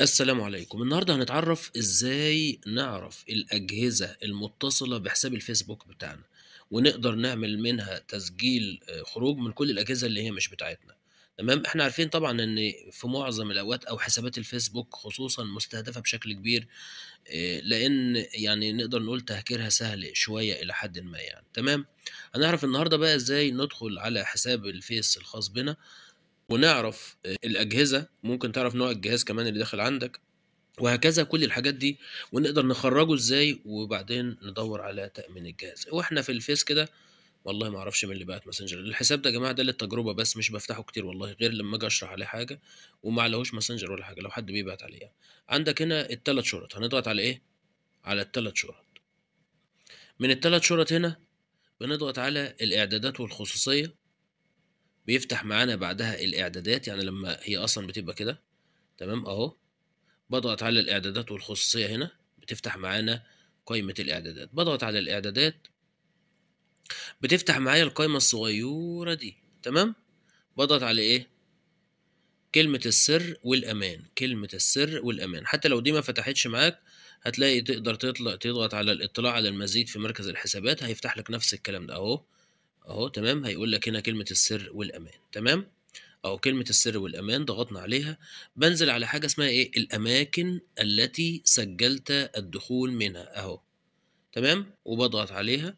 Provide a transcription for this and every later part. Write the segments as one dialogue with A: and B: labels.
A: السلام عليكم النهاردة هنتعرف ازاي نعرف الأجهزة المتصلة بحساب الفيسبوك بتاعنا ونقدر نعمل منها تسجيل آه، خروج من كل الأجهزة اللي هي مش بتاعتنا تمام احنا عارفين طبعا ان في معظم الاوقات او حسابات الفيسبوك خصوصا مستهدفه بشكل كبير آه، لان يعني نقدر نقول تهكيرها سهل شويه الى حد ما يعني تمام هنعرف النهارده بقى ازاي ندخل على حساب الفيس الخاص بنا ونعرف آه، الاجهزه ممكن تعرف نوع الجهاز كمان اللي داخل عندك وهكذا كل الحاجات دي ونقدر نخرجه ازاي وبعدين ندور على تامين الجهاز واحنا في الفيس كده والله ما اعرفش مين اللي بعت ماسنجر الحساب ده يا جماعه ده للتجربه بس مش بفتحه كتير والله غير لما اجي اشرح عليه حاجه وما عليهوش ماسنجر ولا حاجه لو حد بيبعت عليه يعني. عندك هنا الثلاث شرط هنضغط على ايه على الثلاث شرط من الثلاث شرط هنا بنضغط على الاعدادات والخصوصيه بيفتح معانا بعدها الاعدادات يعني لما هي اصلا بتبقى كده تمام اهو بضغط على الاعدادات والخصوصية هنا بتفتح معانا قائمة الاعدادات بضغط على الاعدادات بتفتح معايا القائمة الصغيرة دي تمام بضغط على ايه كلمة السر والأمان كلمة السر والأمان حتى لو دي ما فتحتش معاك هتلاقي تقدر تطلع تضغط على الاطلاع على المزيد في مركز الحسابات هيفتح لك نفس الكلام ده اهو اهو تمام هيقول لك هنا كلمة السر والأمان تمام أو كلمة السر والأمان ضغطنا عليها بنزل على حاجة اسمها إيه الأماكن التي سجلت الدخول منها أهو تمام وبضغط عليها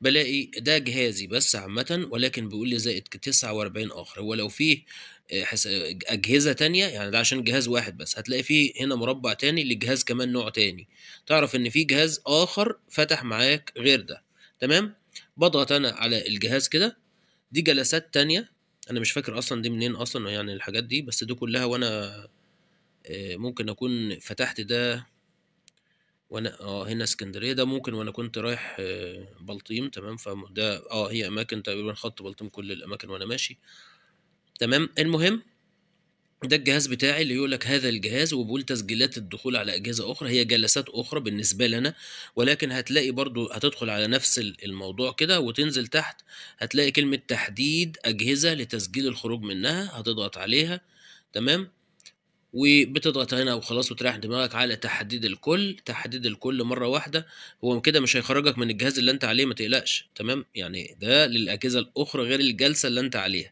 A: بلاقي ده جهازي بس عامة ولكن بيقول لي زائد 49 آخر هو لو فيه آه، آه، أجهزة تانية يعني ده عشان جهاز واحد بس هتلاقي فيه هنا مربع تاني للجهاز كمان نوع تاني تعرف إن في جهاز آخر فتح معاك غير ده تمام بضغط انا على الجهاز كده دي جلسات تانية انا مش فاكر اصلا دي منين اصلا يعني الحاجات دي بس دي كلها وانا آه، ممكن اكون فتحت ده وانا اه هنا اسكندريه ده ممكن وانا كنت رايح آه، بلطيم تمام فده اه هي اماكن تقريبا خط بلطيم كل الاماكن وانا ماشي تمام المهم ده الجهاز بتاعي اللي يقول لك هذا الجهاز وبقول تسجيلات الدخول على اجهزه اخرى هي جلسات اخرى بالنسبه لنا ولكن هتلاقي برضو هتدخل على نفس الموضوع كده وتنزل تحت هتلاقي كلمه تحديد اجهزه لتسجيل الخروج منها هتضغط عليها تمام وبتضغط هنا وخلاص وتريح دماغك على تحديد الكل تحديد الكل مره واحده هو كده مش هيخرجك من الجهاز اللي انت عليه ما تقلقش تمام يعني ده للاجهزه الاخرى غير الجلسه اللي انت عليها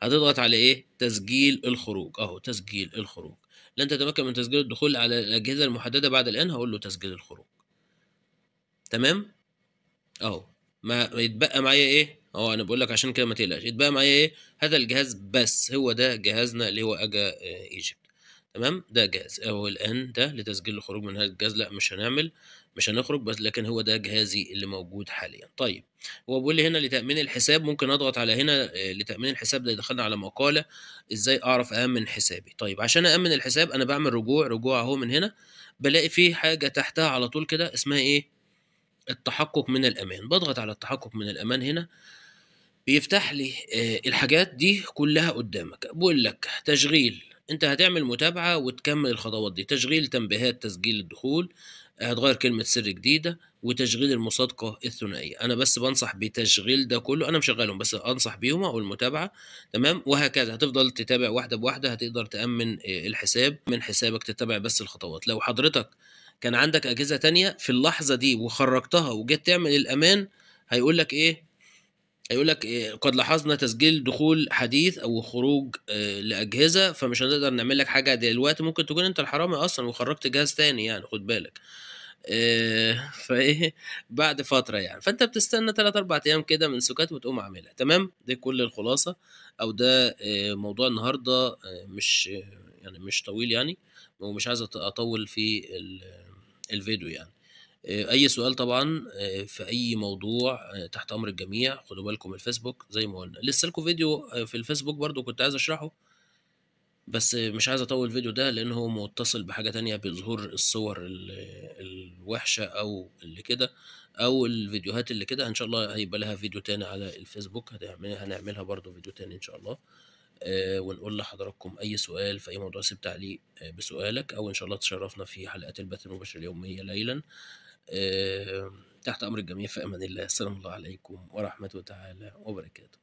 A: هتضغط على ايه تسجيل الخروج اهو تسجيل الخروج لن تتمكن من تسجيل الدخول على الاجهزه المحدده بعد الان هقول له تسجيل الخروج تمام اهو ما يتبقى معايا ايه اهو انا بقول لك عشان كده ما تقلقش يتبقى معايا ايه هذا الجهاز بس هو ده جهازنا اللي هو اجا آه، ايجيبت تمام ده جهاز او الان ده لتسجيل الخروج من هذا الجهاز لا مش هنعمل مش هنخرج بس لكن هو ده جهازي اللي موجود حاليا طيب هو بيقول لي هنا لتامين الحساب ممكن اضغط على هنا آه، لتامين الحساب ده دخلنا على مقاله ازاي اعرف امن حسابي طيب عشان امن الحساب انا بعمل رجوع رجوع اهو من هنا بلاقي فيه حاجه تحتها على طول كده اسمها ايه التحقق من الامان بضغط على التحقق من الامان هنا بيفتح لي آه، الحاجات دي كلها قدامك بقول لك تشغيل انت هتعمل متابعه وتكمل الخطوات دي تشغيل تنبيهات تسجيل الدخول آه، هتغير كلمه سر جديده وتشغيل المصادقه الثنائيه انا بس بنصح بتشغيل ده كله انا مشغلهم بس انصح بيهم او المتابعه تمام وهكذا هتفضل تتابع واحده بواحده هتقدر تامن آه، الحساب من حسابك تتابع بس الخطوات لو حضرتك كان عندك اجهزه تانية في اللحظه دي وخرجتها وجيت تعمل الامان هيقول لك ايه يقول لك إيه، قد لاحظنا تسجيل دخول حديث او خروج آه، لاجهزه فمش هنقدر نعمل لك حاجه دلوقتي ممكن تكون انت الحرامي اصلا وخرجت جهاز تاني يعني خد بالك آه، فايه بعد فتره يعني فانت بتستنى 3 4 ايام كده من سكات وتقوم عاملها تمام دي كل الخلاصه او ده آه، موضوع النهارده مش يعني مش طويل يعني ومش عايز اطول في الفيديو يعني آه، اي سؤال طبعا آه، في اي موضوع آه، تحت امر الجميع خدوا بالكم الفيسبوك زي ما قلنا لسه لكم فيديو في الفيسبوك برضو كنت عايز اشرحه بس مش عايز اطول الفيديو ده لان هو متصل بحاجه تانية بظهور الصور الوحشه او اللي كده او الفيديوهات اللي كده ان شاء الله هيبقى لها فيديو تاني على الفيسبوك هنعملها برضو فيديو تاني ان شاء الله ونقول لحضراتكم اي سؤال في اي موضوع سيب تعليق بسؤالك او ان شاء الله تشرفنا في حلقات البث المباشر اليوميه ليلا آه، تحت أمر الجميع في أمان الله السلام الله عليكم ورحمة تعالى وبركاته